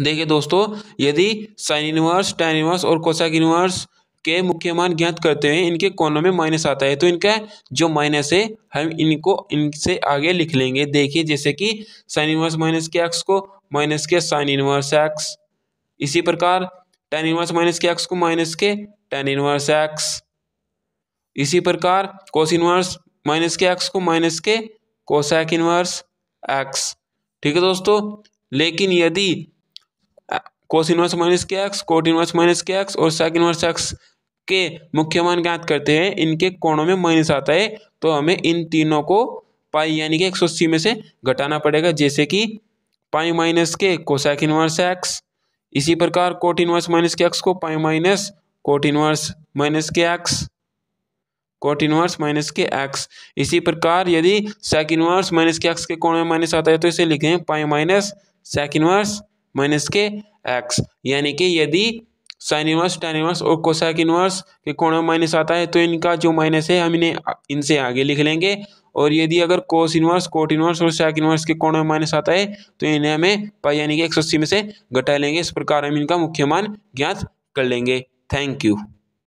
देखिए दोस्तों यदि साइन इनवर्स टैन इनवर्स और कोसाक इनवर्स के मुख्य मान ज्ञात करते हैं इनके कोनों में माइनस आता है तो इनका जो माइनस है हम इनको इनसे आगे लिख लेंगे देखिए जैसे कि साइन इनवर्स माइनस के एक्स को माइनस के साइन इनवर्स एक्स इसी प्रकार टेन इनवर्स माइनस के एक्स को माइनस के टेन इनवर्स एक्स इसी प्रकार कोस इनवर्स माइनस के एक्स को माइनस के कोसैक इनवर्स एक्स ठीक है दोस्तों लेकिन यदि कोस इनवर्स माइनस के एक्स कोट इनवर्स माइनस के एक्स और सेक इनवर्स एक्स के मुख्य मान ज्ञात करते हैं इनके कोणों में माइनस आता है तो हमें इन तीनों को पाई यानी कि एक में से घटाना पड़ेगा जैसे कि पाई माइनस के कोसैक इनवर्स एक्स इसी प्रकार कोट इनवर्स माइनस के एक्स को pi minus cot inverse minus के एक्स कोट इनवर्स माइनस के एक्स इसी प्रकार यदि सेक इनवर्स माइनस के एक्स के कोण में माइनस आता है तो इसे लिखें pi minus sec inverse minus के एक्स यानी कि यदि साइन इनवर्स टेन इनवर्स और कोसैक इनवर्स के कोण में माइनस आता है तो इनका जो माइनस है हम इन्हें इनसे आगे लिख लेंगे और यदि अगर कोस इनवर्स कोट इनवर्स और सैक इनवर्स के कोण में माइनस आता है तो इन्हें हमें पाई यानी कि एक में से घटा लेंगे इस प्रकार हम इनका मुख्य मान ज्ञात कर लेंगे थैंक यू